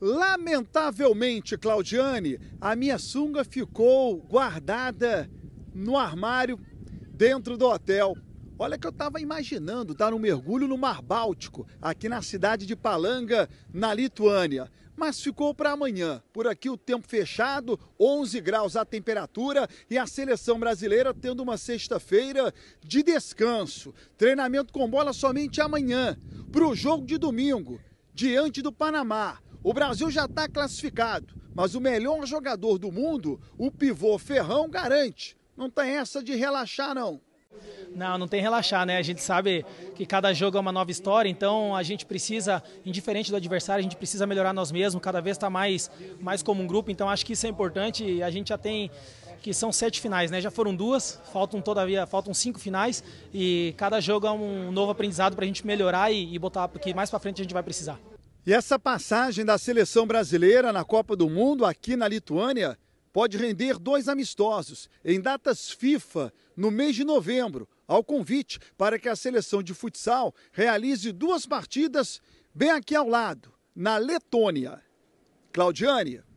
Lamentavelmente, Claudiane, a minha sunga ficou guardada no armário dentro do hotel. Olha que eu estava imaginando dar um mergulho no Mar Báltico, aqui na cidade de Palanga, na Lituânia. Mas ficou para amanhã. Por aqui o tempo fechado, 11 graus a temperatura e a seleção brasileira tendo uma sexta-feira de descanso. Treinamento com bola somente amanhã, para o jogo de domingo, diante do Panamá. O Brasil já está classificado, mas o melhor jogador do mundo, o pivô Ferrão, garante. Não tem essa de relaxar, não. Não, não tem relaxar, né? A gente sabe que cada jogo é uma nova história, então a gente precisa, indiferente do adversário, a gente precisa melhorar nós mesmos, cada vez está mais, mais como um grupo, então acho que isso é importante. A gente já tem que são sete finais, né? Já foram duas, faltam todavia, faltam cinco finais e cada jogo é um novo aprendizado para a gente melhorar e, e botar, porque mais para frente a gente vai precisar. E essa passagem da seleção brasileira na Copa do Mundo aqui na Lituânia pode render dois amistosos em datas FIFA no mês de novembro, ao convite para que a seleção de futsal realize duas partidas bem aqui ao lado, na Letônia. Claudiane.